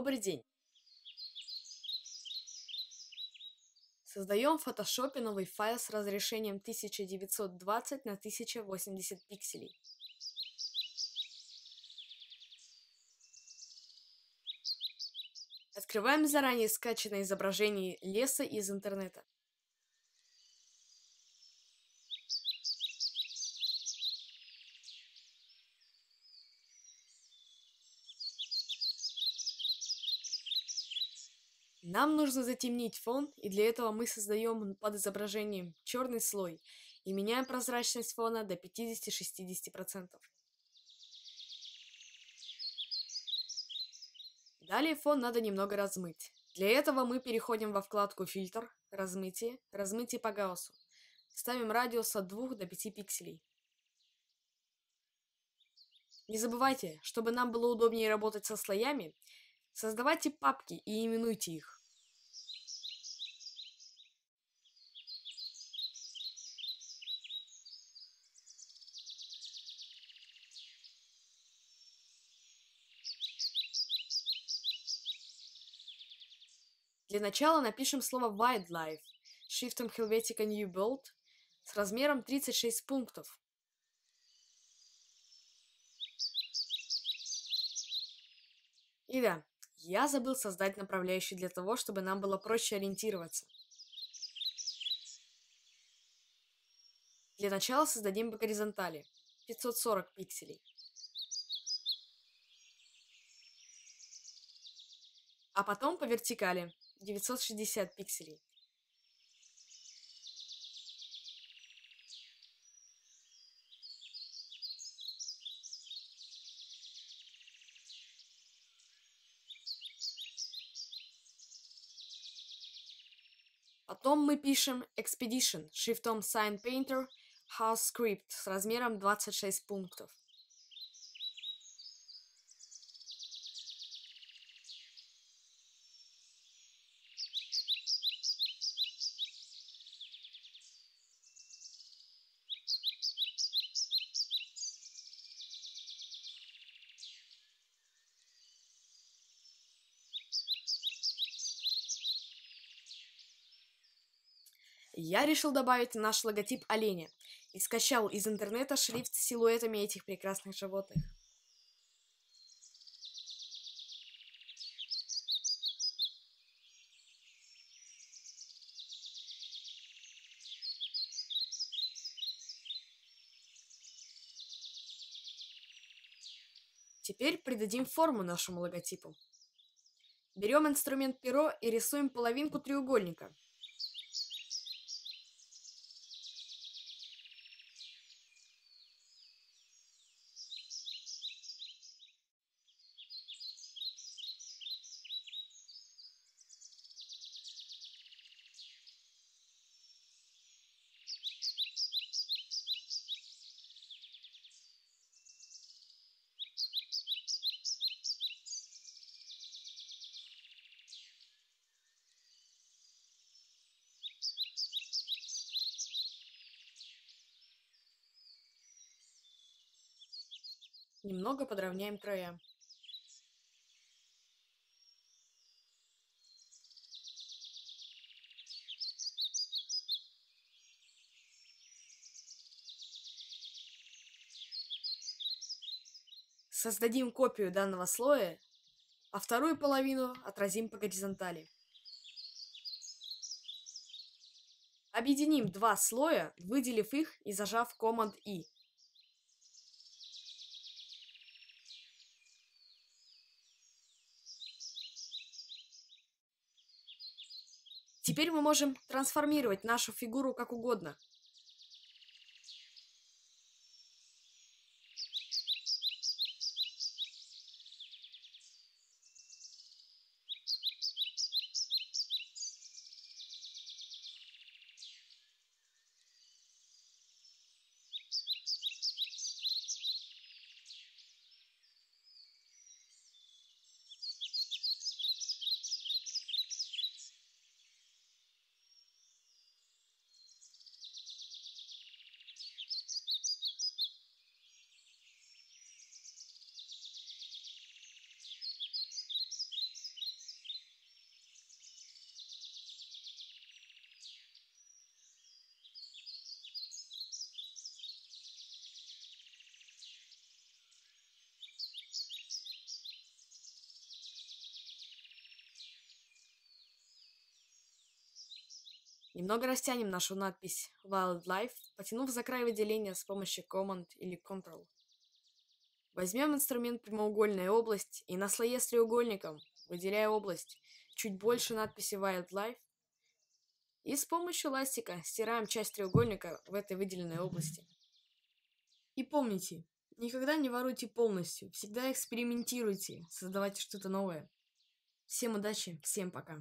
Добрый день! Создаем в Photoshop новый файл с разрешением 1920 на 1080 пикселей. Открываем заранее скачанное изображение леса из интернета. Нам нужно затемнить фон, и для этого мы создаем под изображением черный слой и меняем прозрачность фона до 50-60%. Далее фон надо немного размыть. Для этого мы переходим во вкладку «Фильтр», «Размытие», «Размытие по Гауссу». Ставим радиус от 2 до 5 пикселей. Не забывайте, чтобы нам было удобнее работать со слоями, создавайте папки и именуйте их. Для начала напишем слово wildlife шрифтом Helvetica New Bold с размером 36 пунктов. И да, я забыл создать направляющий для того, чтобы нам было проще ориентироваться. Для начала создадим по горизонтали 540 пикселей. А потом по вертикали 960 пикселей. Потом мы пишем Expedition шрифтом Sign Painter House Script с размером 26 пунктов. я решил добавить наш логотип оленя и скачал из интернета шрифт с силуэтами этих прекрасных животных. Теперь придадим форму нашему логотипу. Берем инструмент перо и рисуем половинку треугольника – Немного подровняем края. Создадим копию данного слоя, а вторую половину отразим по горизонтали. Объединим два слоя, выделив их и зажав Command-I. Теперь мы можем трансформировать нашу фигуру как угодно. Немного растянем нашу надпись Wildlife, потянув за край выделения с помощью Command или Control. Возьмем инструмент прямоугольная область и на слое с треугольником, выделяя область, чуть больше надписи Wildlife, и с помощью ластика стираем часть треугольника в этой выделенной области. И помните, никогда не воруйте полностью, всегда экспериментируйте, создавайте что-то новое. Всем удачи, всем пока.